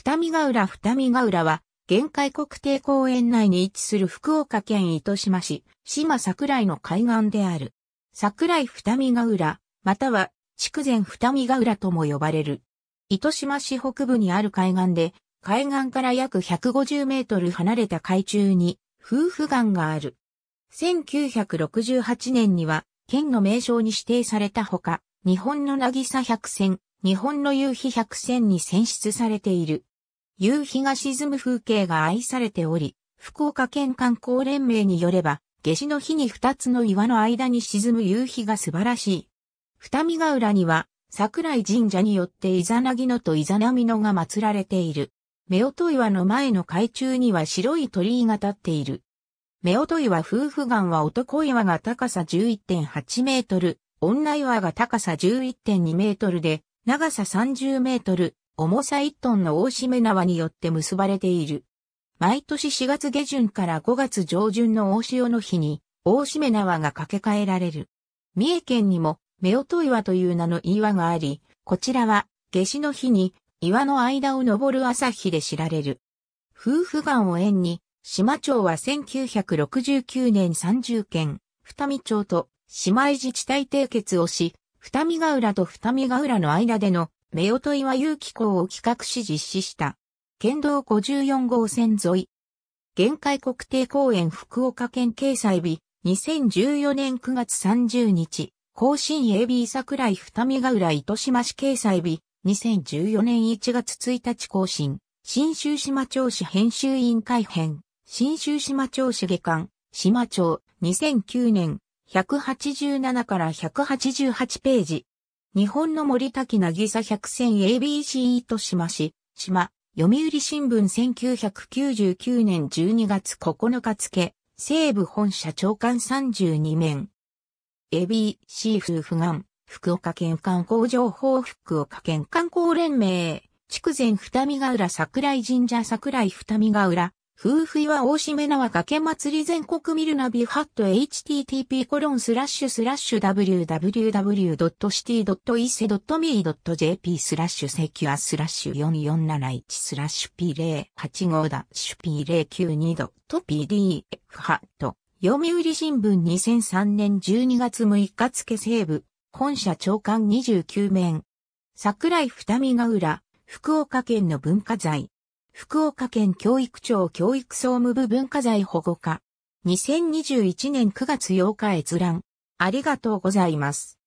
二見ヶ浦二見ヶ浦は、限界国定公園内に位置する福岡県糸島市、島桜井の海岸である。桜井二見ヶ浦、または、筑前二見ヶ浦とも呼ばれる。糸島市北部にある海岸で、海岸から約150メートル離れた海中に、夫婦岩がある。1968年には、県の名称に指定されたほか、日本の渚百選、日本の夕日百選に選出されている。夕日が沈む風景が愛されており、福岡県観光連盟によれば、夏至の日に二つの岩の間に沈む夕日が素晴らしい。二見ヶ浦には、桜井神社によってイザナギノとイザナミノが祀られている。夫婦岩の前の海中には白い鳥居が立っている。夫婦岩夫婦岩は男岩が高さ11.8メートル、女岩が高さ11.2メートルで、長さ30メートル、重さ1トンの大しめ縄によって結ばれている。毎年4月下旬から5月上旬の大潮の日に、大しめ縄が掛け替えられる。三重県にも、夫婦岩という名の岩があり、こちらは、夏至の日に、岩の間を登る朝日で知られる。夫婦岩を縁に、島町は1969年30県、二見町と姉妹自治体締結をし、二見ヶ浦と二見ヶ浦の間での目音岩遊機港を企画し実施した。県道54号線沿い。限界国定公園福岡県掲載日、2014年9月30日、甲信 AB 桜井二見ヶ浦糸島市掲載日、2014年1月1日更新、新州島町市編集委員会編、新州島町市下館、島町、2009年、187から188ページ。日本の森滝なぎさ百選 ABC し島市、島、読売新聞1999年12月9日付、西部本社長官32面。ABC 夫婦が福岡県観光情報福岡県観光連盟、筑前二見ヶ浦桜井神社桜井二見ヶ浦、夫婦岩大しめ縄掛け祭り全国見るナビハット http コロンスラッシュスラッシュ www.city.ise.me.jp スラッシュセキュアスラッシュ4471スラッシュ P085 だシュ P092 度と PDF ハット読売新聞2003年12月6日付西部本社長官29面桜井二見ヶ浦福岡県の文化財福岡県教育庁教育総務部文化財保護課。2021年9月8日閲覧。ありがとうございます。